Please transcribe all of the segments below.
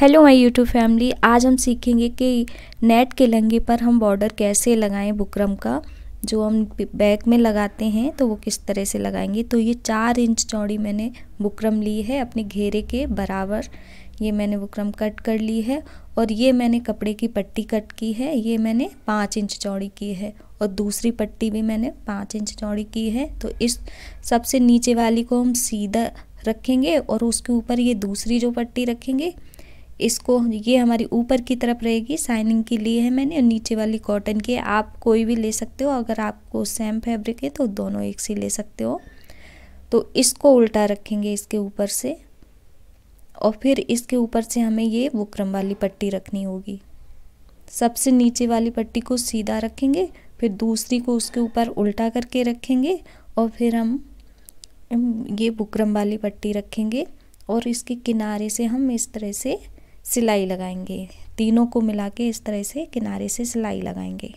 hello my YouTube family आज हम सीखेंगे कि नेट के लंगे पर हम बॉर्डर कैसे लगाएं बुकरम का जो हम बैक में लगाते हैं तो वो किस तरह से लगाएंगे तो ये चार इंच चौड़ी मैंने बुकरम ली है अपने घेरे के बराबर ये मैंने बुकरम कट कर ली है और ये मैंने कपड़े की पट्टी कट की है ये मैंने पाँच इंच चौड़ी की है और दूसरी पट्टी भी मैंने पाँच इंच चौड़ी की है तो इस सबसे नीचे वाली को हम सीधा रखेंगे और उसके ऊपर ये दूसरी जो पट्टी रखेंगे इसको ये हमारी ऊपर की तरफ रहेगी साइनिंग के लिए है मैंने और नीचे वाली कॉटन की आप कोई भी ले सकते हो अगर आपको सेम फैब्रिक है तो दोनों एक से ले सकते हो तो इसको उल्टा रखेंगे इसके ऊपर से और फिर इसके ऊपर से हमें ये बुकरम वाली पट्टी रखनी होगी सबसे नीचे वाली पट्टी को सीधा रखेंगे फिर दूसरी को उसके ऊपर उल्टा करके रखेंगे और फिर हम ये बुकरम वाली पट्टी रखेंगे और इसके किनारे से हम इस तरह से सिलाई लगाएंगे तीनों को मिला के इस तरह से किनारे से सिलाई लगाएंगे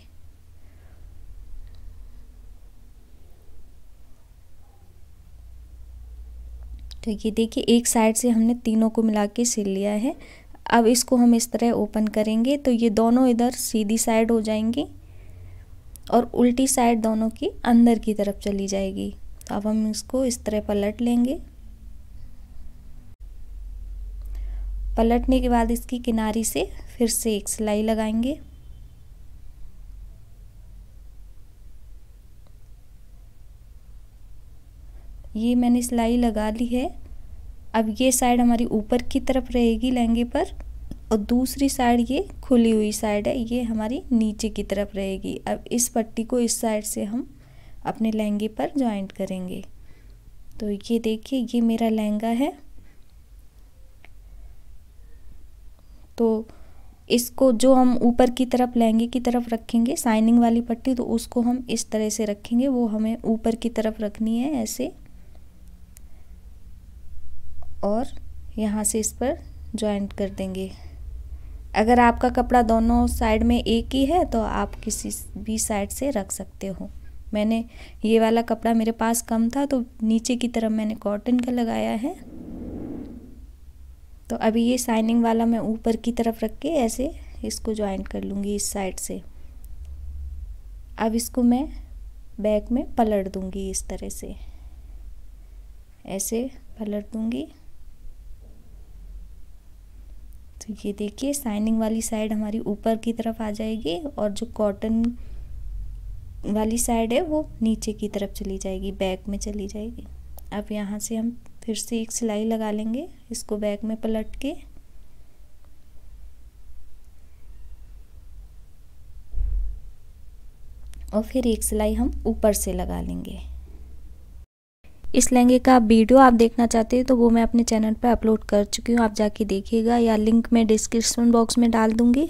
तो ये देखिए एक साइड से हमने तीनों को मिला के सिल लिया है अब इसको हम इस तरह ओपन करेंगे तो ये दोनों इधर सीधी साइड हो जाएंगी और उल्टी साइड दोनों की अंदर की तरफ चली जाएगी तो अब हम इसको इस तरह पलट लेंगे पलटने के बाद इसकी किनारी से फिर से एक सिलाई लगाएंगे ये मैंने सिलाई लगा ली है अब ये साइड हमारी ऊपर की तरफ रहेगी लहंगे पर और दूसरी साइड ये खुली हुई साइड है ये हमारी नीचे की तरफ रहेगी अब इस पट्टी को इस साइड से हम अपने लहंगे पर जॉइंट करेंगे तो ये देखिए ये मेरा लहंगा है तो इसको जो हम ऊपर की तरफ लहंगे की तरफ रखेंगे साइनिंग वाली पट्टी तो उसको हम इस तरह से रखेंगे वो हमें ऊपर की तरफ रखनी है ऐसे और यहाँ से इस पर जॉइंट कर देंगे अगर आपका कपड़ा दोनों साइड में एक ही है तो आप किसी भी साइड से रख सकते हो मैंने ये वाला कपड़ा मेरे पास कम था तो नीचे की तरफ मैंने कॉटन का लगाया है तो अभी ये साइनिंग वाला मैं ऊपर की तरफ रख के ऐसे इसको ज्वाइन कर लूँगी इस साइड से अब इसको मैं बैक में पलट दूँगी इस तरह से ऐसे पलट दूँगी तो ये देखिए साइनिंग वाली साइड हमारी ऊपर की तरफ आ जाएगी और जो कॉटन वाली साइड है वो नीचे की तरफ चली जाएगी बैक में चली जाएगी अब यहाँ से हम फिर से एक सिलाई लगा लेंगे इसको बैग में पलट के और फिर एक सिलाई हम ऊपर से लगा लेंगे इस लहंगे का वीडियो आप देखना चाहते हैं तो वो मैं अपने चैनल पर अपलोड कर चुकी हूँ आप जाके देखिएगा या लिंक मैं डिस्क्रिप्शन बॉक्स में डाल दूँगी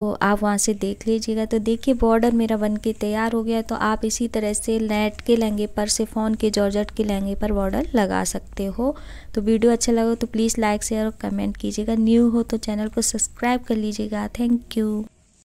तो आप वहाँ से देख लीजिएगा तो देखिए बॉर्डर मेरा बन के तैयार हो गया तो आप इसी तरह से नेट के लहंगे पर से फोन के जॉर्जट के लहंगे पर बॉर्डर लगा सकते हो तो वीडियो अच्छा लगा तो प्लीज़ लाइक शेयर और कमेंट कीजिएगा न्यू हो तो चैनल तो को सब्सक्राइब कर लीजिएगा थैंक यू